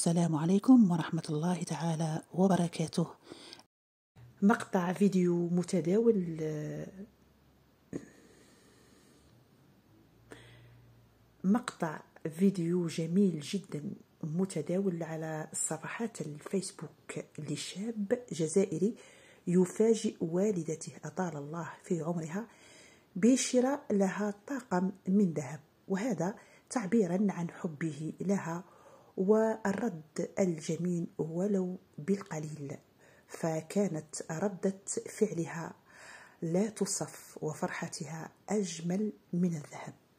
السلام عليكم ورحمة الله تعالى وبركاته مقطع فيديو متداول مقطع فيديو جميل جدا متداول على صفحات الفيسبوك لشاب جزائري يفاجئ والدته أطال الله في عمرها بشراء لها طاقم من ذهب وهذا تعبيرا عن حبه لها والرد الجميل ولو بالقليل فكانت ردة فعلها لا تصف وفرحتها أجمل من الذهب